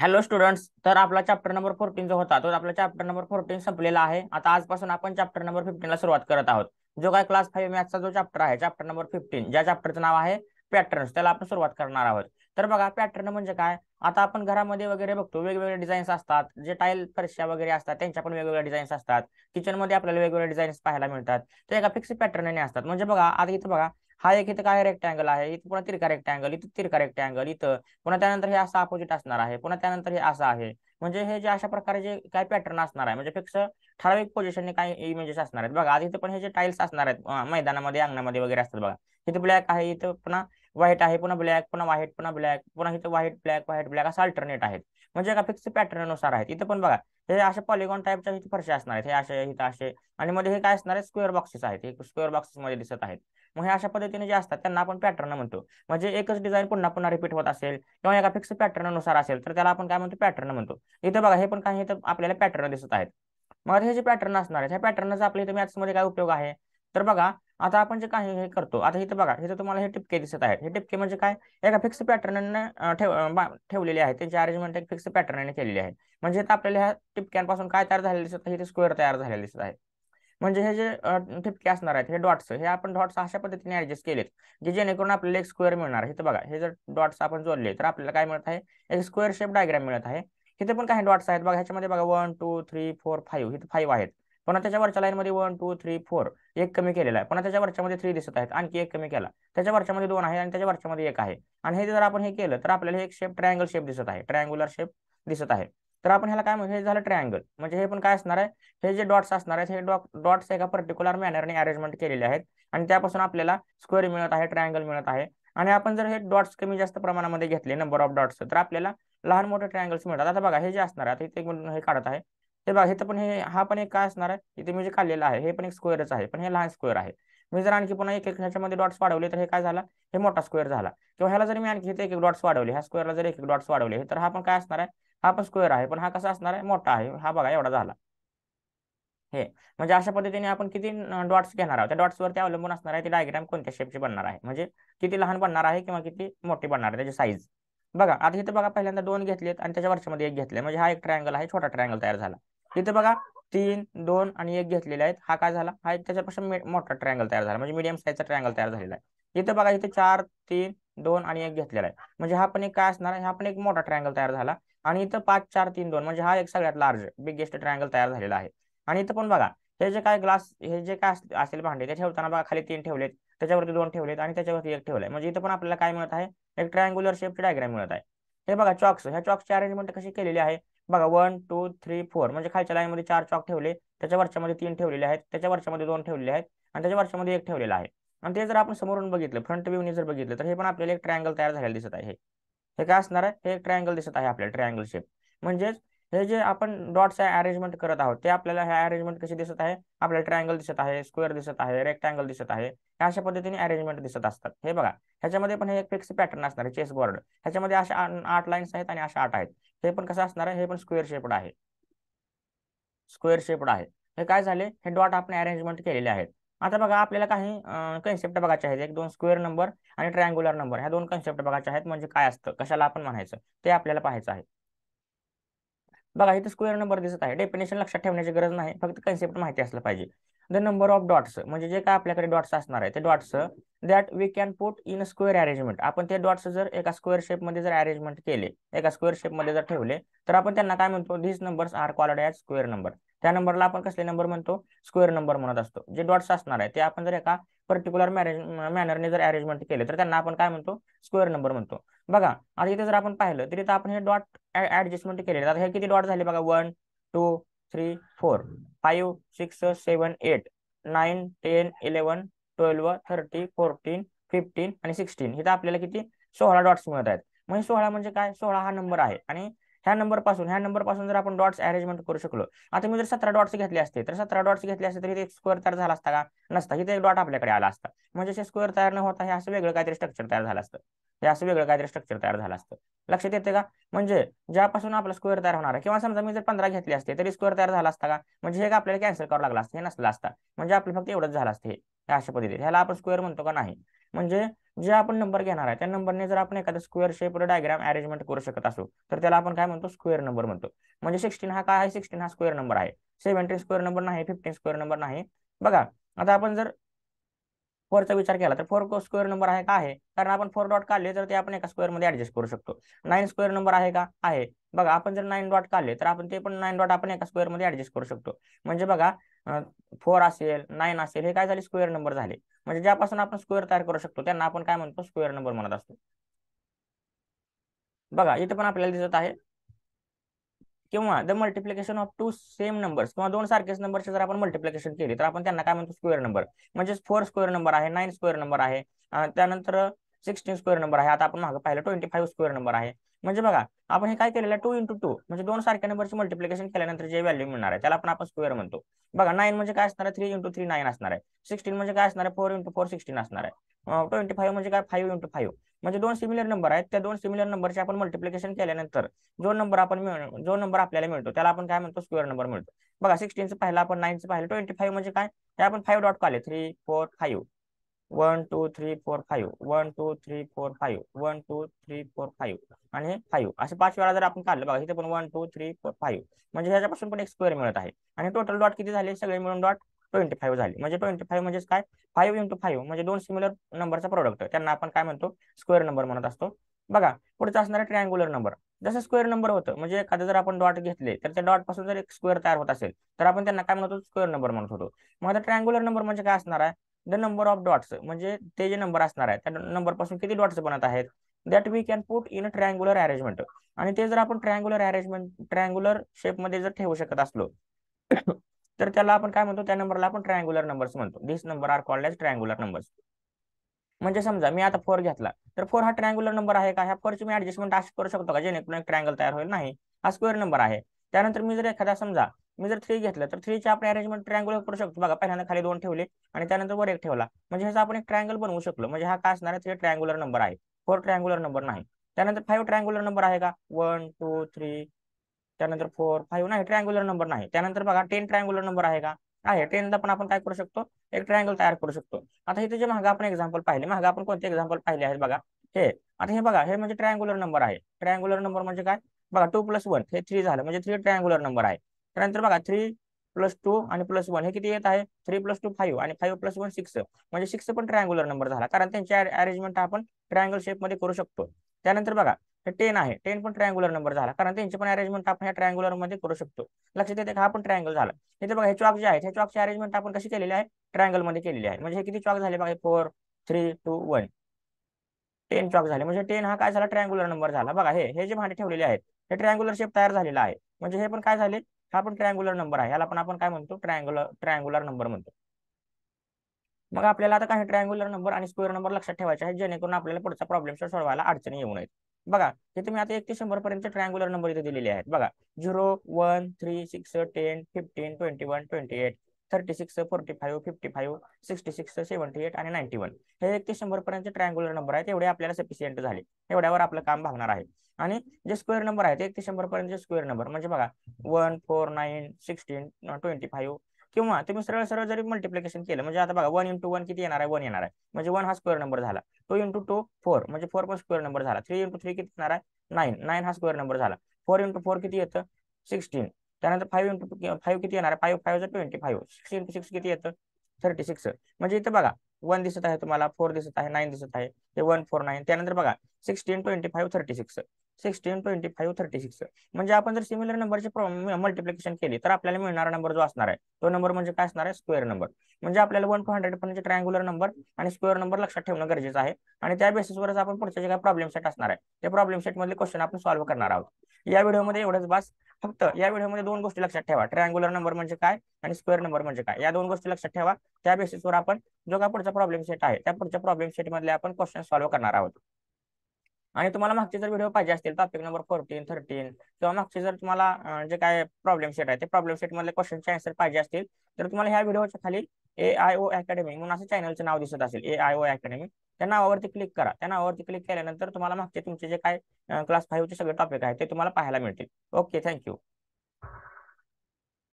hello students तर आपला chapter number fourteen जो होता तो आपला चॅप्टर नंबर फोर्टीन संपलेला आहे आता आजपासून आपण चॅप्टर नंबर फिफ्टीनला सुरुवात करत आहोत जो काय क्लास फाईव्ह मॅथचा जो चॅप्टर आहे चॅप्टर नंबर फिफ्टीन ज्या चॅप्टरचं नाव आहे पॅटर्न्स त्याला आपण सुरुवात करणार आहोत तर बघा पॅटर्न म्हणजे काय आता आपण घरामध्ये वगैरे बघतो वेगवेगळे डिझाईन्स असतात जे टाईल फरशा वगैरे असतात त्यांच्या पण वेगवेगळ्या डिझाईन्स असतात किचनमध्ये आपल्याला वेगवेगळे डिझाईन्स पाहायला मिळतात ते एका फिक्स पॅटर्नने असतात म्हणजे बघा आता इथं बघा हा एक इथं काय अँगल आहे इथं पुन्हा तिरका अँगल इथं तिरका अँगल इथं पुन्हा त्यानंतर हे असं अपोजिट असणार आहे पुन्हा त्यानंतर हे असं आहे म्हणजे हे जे अशा प्रकारे जे काय पॅटर्न असणार आहे म्हणजे फिक्स ठराविक पोझिशनने काही इमेजेस असणार आहेत बघा आधी इथे पण हे जे टाईल्स असणार आहेत मैदानामध्ये अंगणामध्ये वगैरे असतात बघा इथं ब्लॅक आहे इथं पुन्हा व्हाईट आहे पुन्हा ब्लॅक पुन्हा व्हाईट पुन्हा ब्लॅक पुन्हा इथं व्हाईट ब्लॅक व्हाईट ब्लॅक असं अल्टरनेट आहेत म्हणजे का फिक्स पॅटर्ननुसार आहेत इथं पण बघा हे अशा पॉलिगॉन टाईपच्या इथे असणार आहेत हे असे इथं असे आणि मध्ये हे काय असणार आहे स्क्वेअर बॉक्सेस आहेत हे स्क्वेअर बॉक्सेस मध्ये दिसत आहेत मग हे अशा पद्धतीने जे असतात त्यांना आपण पॅटर्न म्हणतो म्हणजे एकच डिझाईन पुन्हा पुन्हा रिपीट होत असेल किंवा एका फिक्स पॅटर्ननुसार असेल तर त्याला आपण काय म्हणतो पॅटर्न म्हणतो इथं बघा हे पण काही इथं आपल्याला पॅटर्न दिसत आहेत मग हे जे पॅटर्न असणार आहेत ह्या पॅटर्नचा आपल्या इथे मॅथ्समध्ये काय उपयोग आहे तर बघा आता आपण जे काही हे करतो आता इथे बघा इथे तुम्हाला हे टिपके दिसत आहेत हे टिपके म्हणजे काय एका फिक्स पॅटर्नने ठेवलेले आहेत त्यांची अरेंजमेंट एक फिक्स पॅटर्नने केलेली आहे म्हणजे आपल्याला ह्या टिपक्यांपासून काय तयार झालेले दिसत आहे स्क्वेअर तयार झालेले दिसत आहे म्हणजे हे जे ठिपके असणार आहेत हे डॉट्स हे आपण डॉट्स अशा पद्धतीने ऍडजस्ट केलेत की जेणेकरून आपल्याला एक स्क्वेअर मिळणार आहे बघा हे जर डॉट्स आपण जोडले तर आपल्याला काय मिळत आहे एक स्क्वेअर शेप डायग्राम मिळत आहे इथे पण काही डॉट्स आहेत बघा ह्याच्यामध्ये बघा one two three four five इथे फाईव्ह आहेत पण त्याच्या वरच्या लाईनमध्ये वन टू थ्री फोर एक कमी केलेला आहे पण त्याच्या मध्ये थ्री दिसत आहेत आणखी एक कमी केला त्याच्या मध्ये दोन आहे आणि त्याच्या मध्ये एक आहे आणि हे जर आपण हे केलं तर आपल्याला एक शेप ट्रायंगल शेप दिसत आहे ट्रायंगुलर शेप दिसत आहे तर आपण ह्याला काय हे झालं ट्रायंगल म्हणजे हे पण काय असणार आहे हे जे डॉट्स असणार आहेत हे डॉट्स एका पर्टिक्युलर मॅनरने अरेंजमेंट केलेले आहेत आणि त्यापासून आपल्याला स्क्वेअर मिळत आहे ट्रायंगल मिळत आहे आणि आपण जर हे डॉट्स कमी जास्त प्रमाणामध्ये घेतले नंबर ऑफ डॉट्स तर आपल्याला लहान मोठे ट्रायंगल्स मिळतात आता बघा हे जे असणार आहे मिनिट हे काढत आहे हे बघा इथं पण हे हा पण एक काय असणार आहे इथे मी जे काढलेलं आहे हे पण एक स्क्वेअरच आहे पण हे लहान स्क्वेअर आहे मी जर आणखी पुन्हा एक एक ह्याच्यामध्ये डॉट्स वाढवले तर हे काय झालं हे मोठा स्क्वेअर झाला किंवा ह्याला जर मी आणखी इथे एक एक डॉट्स वाढवले ह्या स्क्वेअरला जर एक एक डॉट्स वाढवले तर हा पण काय असणार आहे हा पण स्क्वेअर आहे पण हा कसा असणार आहे मोठा आहे हा बघा एवढा झाला हे म्हणजे अशा पद्धतीने आपण किती डॉट्स घेणार आहोत त्या डॉट्सवरती अवलंबून असणार आहे ती डायग्राम कोणत्या शेपची बनणार आहे म्हणजे किती लहान बनणार आहे किंवा किती मोठी बनणार आहे त्याची साईज बघा आता इथे बघा पहिल्यांदा दोन घेतलेत आणि त्याच्या वर्षामध्ये एक घेतले म्हणजे हा एक ट्रायंगल आहे छोटा ट्रायंगल तयार झाला तिथे बघा तीन दोन आणि एक घेतलेले आहेत हा काय झाला हा त्याच्यापासून मोठा ट्रायंगल तयार झाला म्हणजे मीडियम साईजचा ट्रायंगल तयार झालेला आहे इथे बघा इथे चार तीन दोन आणि एक घेतलेला आहे म्हणजे हा पण एक काय असणार हा पण एक मोठा ट्रायंगल तयार झाला आणि इथं पाच चार तीन दोन म्हणजे हा एक सगळ्यात लार्ज बिगेस्ट ट्रायंगल तयार झालेला आहे आणि इथं पण बघा हे जे काय ग्लास हे जे काय असेल भांडे ते ठेवताना बघा खाली तीन ठेवलेत त्याच्यावरती दोन ठेवलेत आणि त्याच्यावरती एक ठेवलाय म्हणजे इथं पण आपल्याला काय मिळत आहे एक ट्रायंगुलर शेपची डायग्राम मिळत आहे हे बघा चॉक्स ह्या चॉक्सची अरेंजमेंट कशी केलेली आहे बघा वन टू थ्री फोर म्हणजे खालच्या मध्ये चार चॉक ठेवले त्याच्या वरच्यामध्ये तीन ठेवलेले आहेत त्याच्या वर्षामध्ये दोन ठेवलेले आहेत आणि त्याच्या वर्षामध्ये एक ठेवलेलं आहे आणि ते जर आपण समोरून बघितलं फ्रंट व्ह्यूने जर बघितलं तर हे पण आपल्याला एक ट्रायंगल तयार झालेलं दिसत आहे हे काय असणार आहे हे एक ट्रायंगल दिसत आहे आपल्याला ट्रायंगल शेप म्हणजेच हे जे आपण डॉट्स अरेंजमेंट करत आहोत ते आपल्याला हे अरेंजमेंट कशी दिसत आहे आपल्याला ट्रायंगल दिसत आहे स्क्वेअर दिसत आहे रेक्टँगल दिसत आहे अशा पद्धतीने अरेंजमेंट दिसत असतात हे बघा ह्याच्यामध्ये पण हे एक फिक्स पॅटर्न असणार आहे चेस बोर्ड ह्याच्यामध्ये अशा आठ लाईन्स आहेत आणि अशा आठ आहेत हे पण कसं असणार आहे हे पण स्क्वेअर शेपड आहे स्क्वेअर शेपड आहे हे काय झाले हे डॉट आपण अरेंजमेंट केलेले आहेत आता बघा आपल्याला काही कन्सेप्ट बघायचे आहेत एक दोन स्क्वेअर नंबर आणि ट्रायंग्युलर नंबर ह्या दोन कन्सेप्ट बघायचे आहेत म्हणजे काय असतं कशाला आपण म्हणायचं ते आपल्याला पाहायचं आहे बघा इथे स्क्वेअर नंबर दिसत आहे डेफिनेशन लक्षात ठेवण्याची गरज नाही फक्त कन्सेप्ट माहिती असलं पाहिजे द नंबर ऑफ डॉट्स म्हणजे जे काय आपल्याकडे डॉट्स असणार आहे ते dots that we can put in square arrangement आपण ते डॉट्स जर एका स्क्वेअर शेपमध्ये जर अरेंजमेंट केले एका स्क्वेअर शेपमध्ये जर ठेवले तर आपण त्यांना काय म्हणतो this numbers are called as square number त्या नंबरला आपण कसले नंबर म्हणतो स्क्वेअर नंबर म्हणत असतो जे डॉट्स असणार आहे ते आपण जर एका पर्टिक्युलर मॅरेज मॅनरने जर अरेंजमेंट केले तर त्यांना आपण काय म्हणतो स्क्वेअर नंबर म्हणतो बघा आता इथे जर आपण पाहिलं तर इथं आपण हे डॉट ऍडजस्टमेंट केले आता हे किती डॉट झाले बघा one two three four five six seven eight nine ten eleven twelve thirty fourteen fifteen आणि सिक्स्टीन इथं आपल्याला किती सोळा डॉट्स मिळत आहेत म्हणजे सोळा म्हणजे काय सोळा हा नंबर आहे आणि ह्या नंबर पासून ह्या नंबर पासून जर आपण डॉट्स अरेंजमेंट करू शकलो आता मी जर सतरा डॉट्स घेतले असते तर सतरा डॉट्स घेतले असते तरी ते स्क्वेअर तयार झाला असता का नसता इथे एक डॉट आपल्याकडे आला असता म्हणजे असे स्क्वेअर तयार न होता हे असं वेगळं काहीतरी स्ट्रक्चर तयार झालं असतं हे असं वेगळं काहीतरी स्ट्रक्चर तयार झालं असतं लक्षात येते का म्हणजे ज्यापासून आपला स्क्वेअर तयार होणार किंवा समजा मी जर पंधरा घेतले असते तरी स्क्वेअर तयार झाला असता का म्हणजे हे आपल्याला कॅन्सल करावं लागला असतं हे नसलं असता म्हणजे आपलं फक्त एवढंच झालं असतं हे अशा पद्धतीने ह्याला आपण स्क्वेअर म्हणतो का नाही म्हणजे जे आपण नंबर घेणार आहे त्या नंबरने जर आपण एखादा स्क्वेअर शेप डायग्राम अरेंजमेंट करू शकत असू तर त्याला आपण काय म्हणतो स्क्वेअर नंबर म्हणतो म्हणजे सिक्स्टीन हा काय आहे सिक्स्टीन हा स्क्वेअर नंबर आहे सेव्हन्टीन स्क्वेअर नंबर नाही फिफ्टीन स्क्वेअर नंबर नाही बघा आता आपण जर फोरचा विचार केला तर फोर स्क्वेअर नंबर आहे का आहे कारण आपण फोर डॉट काढले तर ते आपण एका स्क्वेअर मध्ये ऍडजस्ट करू शकतो नाईन स्क्वेअर नंबर आहे का आहे बघा आपण जर नाईन डॉट काढले तर आपण ते पण नाईन डॉट आपण एका स्क्वेअर मध्ये ऍडजस्ट करू शकतो म्हणजे बघा फोर असेल नाईन असेल हे काय झाले स्क्वेअर नंबर झाले म्हणजे ज्यापासून आपण स्क्वेअर तयार करू शकतो त्यांना आपण काय म्हणतो स्क्वेअर नंबर म्हणत असतो बघा इथे पण आपल्याला दिसत आहे किंवा the multiplication of two same numbers किंवा दोन सारखेच नंबरचे जर आपण मल्टिप्लिकेशन केली तर आपण त्यांना काय म्हणतो स्क्वेअर नंबर म्हणजे फोर स्क्वेअर नंबर आहे नाईन स्क्वेअर नंबर आहे त्यानंतर सिक्स्टीन स्क्वेअर नंबर आहे आता आपण मागे पाहिलं ट्वेंटी फाईव्ह स्क्वेअर नंबर आहे म्हणजे बघा आपण हे काय केलेलं टू इंटू टू म्हणजे दोन सारख्या नंबरचे मल्टिप्लिकेशन केल्यानंतर जे व्हॅल्यू मिळणार आहे त्याला आपण आपण स्क्वेअर म्हणतो बघा नाईन म्हणजे काय असणार आहे थ्री इंटू थ्री नाईन असणार आहे सिक्स्टीन म्हणजे काय असणार आहे फोर इंटू फोर सिक्स्टीन असणार आहे ट्वेंटी फाईव्ह म्हणजे काय फाईव्ह इंटू फाईव्ह म्हणजे दोन सिमिलर नंबर आहेत त्या दोन सिमिलर नंबरचे आपण मल्टिप्लिकेशन केल्यानंतर जो नंबर आपण जो नंबर आपल्याला मिळतो त्याला आपण काय म्हणतो स्क्वेअर नंबर मिळतो बघा सिक्स्टीनचं पाहिलं आपण नाईनचं पाहिलं ट्वेंटी फाईव्ह म्हणजे काय ते आपण फाईव्ह डॉट काढले three four five one two three four five one two three four five one two three four five आणि फाईव्ह असे पाच वेळा जर आपण काढलं बघा इथे पण one two three four five म्हणजे ह्याच्यापासून पण एक स्क्वेअर मिळत आहे आणि टोटल डॉट किती झाले सगळे मिळून डॉट ट्वेंटी फाईव्ह झाली म्हणजे ट्वेंटी फाईव्ह म्हणजे काय फाईव्ह इंटू फाईव्ह म्हणजे दोन सिमिलर नंबरचा प्रोडक्ट त्यांना आपण काय म्हणतो स्क्वेअर नंबर म्हणत असतो बघा पुढचा आहे ट्रायंगुलर नंबर जसं स्क्वेअर नंबर होतं म्हणजे एखादं जर आपण डॉट घेतले तर त्या डॉट पासून जर एक स्क्वेअर तयार होत असेल तर आपण त्यांना काय म्हणतो स्क्वेअर नंबर म्हणत होतो मग आता ट्रायंगुलर नंबर म्हणजे काय असणार आहे द नंबर ऑफ डॉट्स म्हणजे ते जे नंबर असणार आहे त्या नंबर पासून किती डॉट्स बनत आहेत that we can put in a triangular arrangement आणि ते जर आपण ट्रायंगुलर अरेंजमेंट ट्रायंगुलर शेपमध्ये जर ठेवू शकत असलो तर त्याला आपण काय म्हणतो त्या नंबरला आपण ट्रायंग्युलर नंबर्स म्हणतो this number are called as triangular numbers म्हणजे समजा मी आता फोर घेतला तर फोर हा ट्रायंग्युलर नंबर आहे का ह्या फोरची मी ऍडजस्टमेंट अशी करू शकतो का जेणेकरून एक ट्रायंगल तयार होईल नाही हा स्क्वेअर नंबर आहे त्यानंतर मी जर एखादा समजा मी जर थ्री घेतलं तर ची आपण अरेंजमेंट ट्रायंगुलर करू शकतो बघा पहिल्यांदा खाली दोन ठेवले आणि त्यानंतर वर एक ठेवला म्हणजे ह्याचा आपण एक ट्रायंगल बनवू शकलो म्हणजे हा का असणार आहे थ्री ट्रायंगुलर नंबर आहे फोर ट्रायंगुलर नंबर नाही त्यानंतर फाईव्ह ट्रायंगुलर नंबर आहे का वन टू थ्री त्यानंतर फोर फाईव्ह नाही ट्रॅंग्युलर नंबर नाही त्यानंतर बघा टेन ट्रँग्युलर नंबर आहे का आहे टेनला पण आपण काय करू शकतो एक ट्रायंगल तयार करू शकतो आता इथे जे मागा आपण एक्झाम्पल पाहिले मागा आपण कोणते एक्झाम्पल पाहिले आहेत बघा हे आता हे बघा हे म्हणजे ट्रायंगुलर नंबर आहे ट्रायंगुलर नंबर म्हणजे काय बघा टू प्लस वन हे थ्री झालं म्हणजे थ्री ट्रँग्युलर नंबर आहे त्यानंतर बघा थ्री प्लस टू आणि प्लस वन हे किती येत आहे थ्री प्लस टू फाईव्ह आणि फाईव्ह प्लस वन सिक्स म्हणजे सिक्स पण ट्रॅंग्युलर नंबर झाला कारण त्यांची अरेंजमेंट आपण ट्रायंगल शेपमध्ये करू शकतो त्यानंतर बघा हे टेन आहे टेन पण ट्रायंगुलर नंबर झाला कारण त्यांची पण अरेंजमेंट आपण ह्या मध्ये करू शकतो लक्षात येते हा पण ट्रायंगल झाला इथे बघा हे चॉक जे आहेत हे चॉकची अरेंजमेंट आपण कशी केलेली आहे ट्रायंगल मध्ये केलेली आहे म्हणजे हे किती चॉक झाले बघा four three two one ten chalk झाले म्हणजे टेन हा काय झाला ट्रायंगुलर नंबर झाला बघा हे हे जे भांडे ठेवलेले आहेत हे ट्रायंगुलर शेप तयार झालेला आहे म्हणजे हे पण काय झाले हा पण ट्रायंगुलर नंबर आहे याला पण आपण काय म्हणतो ट्रॅंग्युलर ट्रायंगुलर नंबर म्हणतो मग आपल्याला आता काही ट्रायंगुलर नंबर आणि स्क्वेअर नंबर लक्षात ठेवायचे आहे जेणेकरून आपल्याला पुढचा प्रॉब्लेम सोडवायला अडचणी येऊ नयेत बघा हे तुम्ही आता एकतीस शंभर पर्यंत ट्रायंगुलर नंबर इथे दिलेले आहेत बघा zero one three six ten fifteen twenty one twenty eight thirty six forty five fifty five sixty six seventy eight आणि नाईन्टी वन हे एक ते शंभर पर्यंत ट्रायंगुलर नंबर आहेत तेवढे आपल्याला सफिशियंट झाले एवढ्यावर आपलं काम भागणार आहे आणि जे स्क्वेअर नंबर आहेत एक ते शंभर पर्यंत स्क्वेअर नंबर म्हणजे बघा one four nine sixteen twenty five किंवा तुम्ही सरळ सरळ जरी मल्टिप्लिकेशन केलं म्हणजे आता बघा वन इंटू वन किती येणार आहे वन येणार आहे म्हणजे वन हा स्क्वेअर नंबर झाला टू इंटू टू फोर म्हणजे फोर पण स्क्वेअर नंबर झाला थ्री इंटू थ्री किती येणार आहे नाईन नाईन हा स्क्वेअर नंबर झाला फोर इंटू फोर किती येतं सिक्सटीन त्यानंतर फाईव्ह इंटू फाईव्ह किती येणार आहे five five twenty five six into six किती येतं थर्टी सिक्स म्हणजे इथं बघा वन दिसत आहे तुम्हाला फोर दिसत आहे नाईन दिसत आहे ते वन फोर नाईन त्यानंतर बघा sixteen twenty five thirty six sixteen twenty five thirty six म्हणजे आपण जर सिमिलर नंबरचे मल्टिप्लिकेशन केली तर आपल्याला मिळणारा नंबर जो असणार आहे तो नंबर म्हणजे काय असणार आहे स्क्वेअर नंबर म्हणजे आपल्याला वन हंड्रेड पर्यंत ट्रँग्युलर नंबर आणि स्क्वेअर नंबर लक्षात ठेवणं गरजेचं आहे आणि त्या बेसिसवरच आपण पुढचे जे काय प्रॉब्लेम सेट असणार आहे त्या प्रॉब्लेम सेट मध्ये क्वेश्चन आपण सॉल्व्ह करणार आहोत या व्हिडिओमध्ये एवढंच बस फक्त या व्हिडिओमध्ये दोन गोष्टी लक्षात ठेवा ट्रॅंग्युलर नंबर म्हणजे काय आणि स्क्वेअर नंबर म्हणजे काय या दोन गोष्टी लक्षात ठेवा त्या बेसिसवर आपण जो काय पुढचा प्रॉब्लेम सेट आहे त्या पुढच्या प्रॉब्लेम सेट मध्ये आपण क्वेश्चन सॉल्व्ह करणार आहोत आणि तुम्हाला मागचे जर व्हिडिओ पाहिजे असतील टॉपिक नंबर फोर्टीन थर्टीन किंवा मागचे जर तुम्हाला जे काय प्रॉब्लेम सेट आहे ते प्रॉब्लेम सेट मधले क्वेश्चनचे आन्सर पाहिजे असतील तर तुम्हाला ह्या व्हिडिओच्या खाली ए आय ओ अकॅडमी म्हणून असं चॅनलचं नाव दिसत असेल ए आय ओ अकॅडमी त्या नावावरती क्लिक करा त्या नावावरती क्लिक केल्यानंतर तुम्हाला मागचे तुमचे जे काय क्लास फाईव्हचे सगळे टॉपिक आहेत ते तुम्हाला पाहायला मिळतील ओके थँक्यू